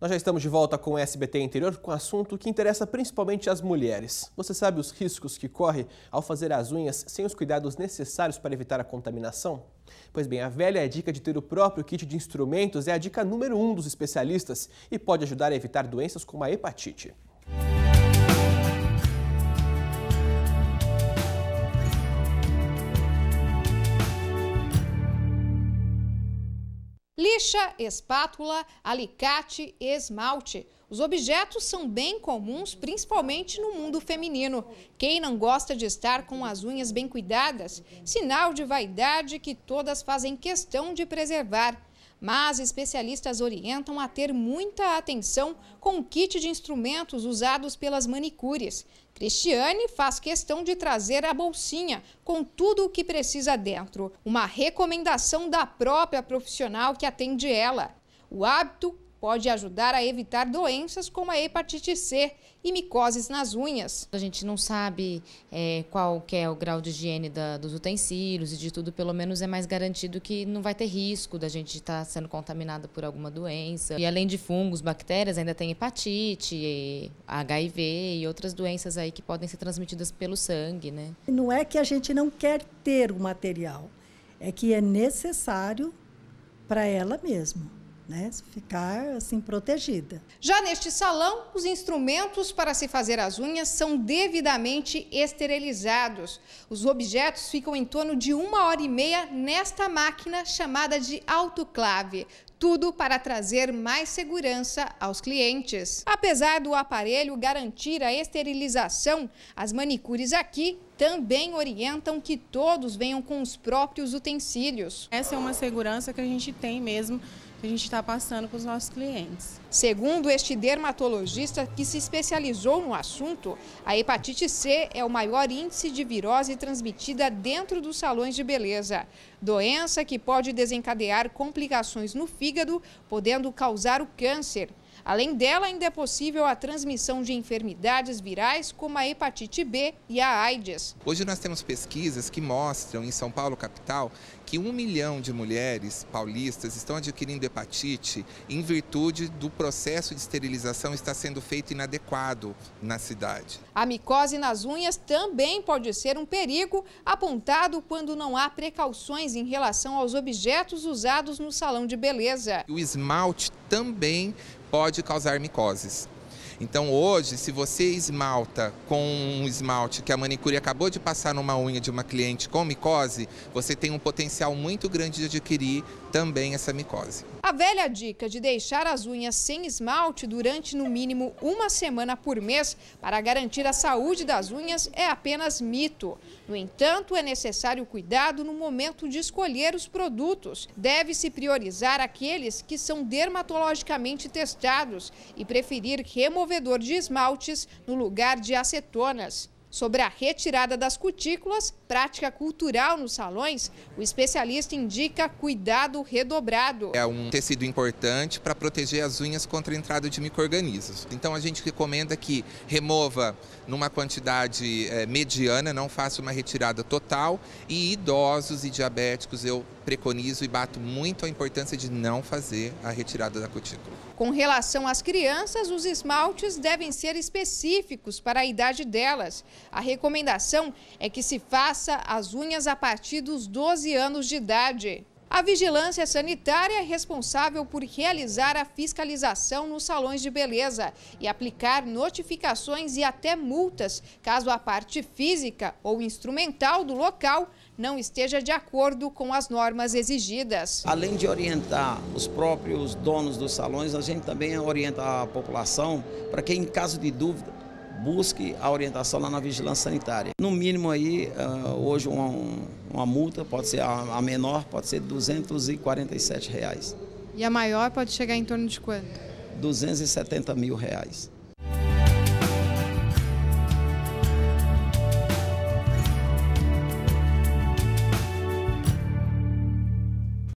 Nós já estamos de volta com o SBT Interior com um assunto que interessa principalmente as mulheres. Você sabe os riscos que corre ao fazer as unhas sem os cuidados necessários para evitar a contaminação? Pois bem, a velha dica de ter o próprio kit de instrumentos é a dica número um dos especialistas e pode ajudar a evitar doenças como a hepatite. lixa, espátula, alicate, esmalte. Os objetos são bem comuns, principalmente no mundo feminino. Quem não gosta de estar com as unhas bem cuidadas? Sinal de vaidade que todas fazem questão de preservar mas especialistas orientam a ter muita atenção com o kit de instrumentos usados pelas manicures. Cristiane faz questão de trazer a bolsinha com tudo o que precisa dentro, uma recomendação da própria profissional que atende ela. O hábito pode ajudar a evitar doenças como a hepatite C e micoses nas unhas. A gente não sabe é, qual é o grau de higiene da, dos utensílios e de tudo, pelo menos é mais garantido que não vai ter risco da gente estar tá sendo contaminada por alguma doença. E além de fungos, bactérias, ainda tem hepatite, HIV e outras doenças aí que podem ser transmitidas pelo sangue, né? Não é que a gente não quer ter o material, é que é necessário para ela mesma né, ficar assim protegida. Já neste salão, os instrumentos para se fazer as unhas são devidamente esterilizados. Os objetos ficam em torno de uma hora e meia nesta máquina chamada de autoclave. Tudo para trazer mais segurança aos clientes. Apesar do aparelho garantir a esterilização, as manicures aqui também orientam que todos venham com os próprios utensílios. Essa é uma segurança que a gente tem mesmo que a gente está passando com os nossos clientes. Segundo este dermatologista que se especializou no assunto, a hepatite C é o maior índice de virose transmitida dentro dos salões de beleza. Doença que pode desencadear complicações no fígado, podendo causar o câncer. Além dela, ainda é possível a transmissão de enfermidades virais como a hepatite B e a AIDS. Hoje nós temos pesquisas que mostram em São Paulo, capital, que um milhão de mulheres paulistas estão adquirindo hepatite em virtude do processo de esterilização estar sendo feito inadequado na cidade. A micose nas unhas também pode ser um perigo apontado quando não há precauções em relação aos objetos usados no salão de beleza. O esmalte também pode causar micoses. Então hoje, se você esmalta com um esmalte que a manicure acabou de passar numa unha de uma cliente com micose, você tem um potencial muito grande de adquirir também essa micose. A velha dica de deixar as unhas sem esmalte durante no mínimo uma semana por mês para garantir a saúde das unhas é apenas mito. No entanto, é necessário cuidado no momento de escolher os produtos. Deve-se priorizar aqueles que são dermatologicamente testados e preferir remover removedor de esmaltes no lugar de acetonas. Sobre a retirada das cutículas, prática cultural nos salões, o especialista indica cuidado redobrado. É um tecido importante para proteger as unhas contra a entrada de micro-organismos. Então a gente recomenda que remova numa quantidade é, mediana, não faça uma retirada total. E idosos e diabéticos eu preconizo e bato muito a importância de não fazer a retirada da cutícula. Com relação às crianças, os esmaltes devem ser específicos para a idade delas. A recomendação é que se faça as unhas a partir dos 12 anos de idade. A vigilância sanitária é responsável por realizar a fiscalização nos salões de beleza e aplicar notificações e até multas caso a parte física ou instrumental do local não esteja de acordo com as normas exigidas. Além de orientar os próprios donos dos salões, a gente também orienta a população para que, em caso de dúvida, busque a orientação lá na vigilância sanitária. No mínimo aí, ah, hoje uma, uma multa, pode ser a menor, pode ser R$ 247. Reais. E a maior pode chegar em torno de quanto? R$ 270 mil. Reais.